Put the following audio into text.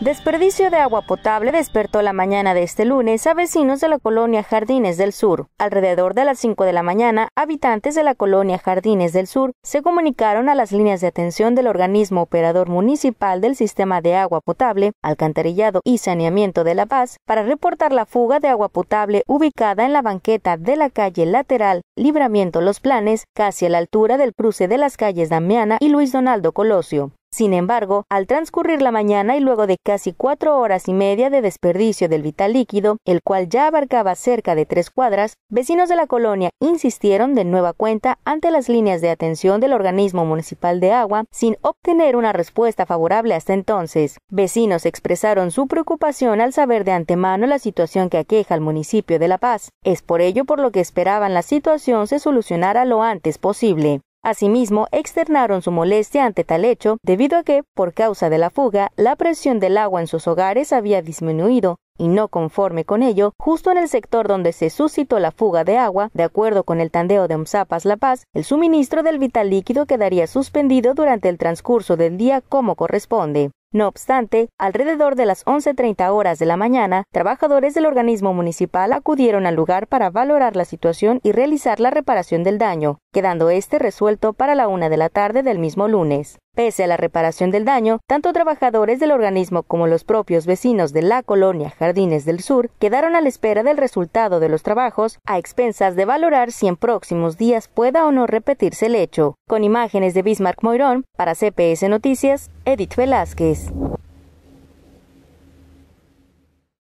Desperdicio de agua potable despertó la mañana de este lunes a vecinos de la colonia Jardines del Sur. Alrededor de las 5 de la mañana, habitantes de la colonia Jardines del Sur se comunicaron a las líneas de atención del organismo operador municipal del sistema de agua potable, alcantarillado y saneamiento de La Paz para reportar la fuga de agua potable ubicada en la banqueta de la calle lateral Libramiento Los Planes, casi a la altura del cruce de las calles Damiana y Luis Donaldo Colosio. Sin embargo, al transcurrir la mañana y luego de casi cuatro horas y media de desperdicio del vital líquido, el cual ya abarcaba cerca de tres cuadras, vecinos de la colonia insistieron de nueva cuenta ante las líneas de atención del organismo municipal de agua sin obtener una respuesta favorable hasta entonces. Vecinos expresaron su preocupación al saber de antemano la situación que aqueja al municipio de La Paz. Es por ello por lo que esperaban la situación se solucionara lo antes posible. Asimismo, externaron su molestia ante tal hecho, debido a que, por causa de la fuga, la presión del agua en sus hogares había disminuido, y no conforme con ello, justo en el sector donde se suscitó la fuga de agua, de acuerdo con el tandeo de Umzapas La Paz, el suministro del vital líquido quedaría suspendido durante el transcurso del día como corresponde. No obstante, alrededor de las 11.30 horas de la mañana, trabajadores del organismo municipal acudieron al lugar para valorar la situación y realizar la reparación del daño, quedando este resuelto para la una de la tarde del mismo lunes. Pese a la reparación del daño, tanto trabajadores del organismo como los propios vecinos de la colonia Jardines del Sur quedaron a la espera del resultado de los trabajos a expensas de valorar si en próximos días pueda o no repetirse el hecho. Con imágenes de Bismarck Moirón, para CPS Noticias, Edith Velázquez.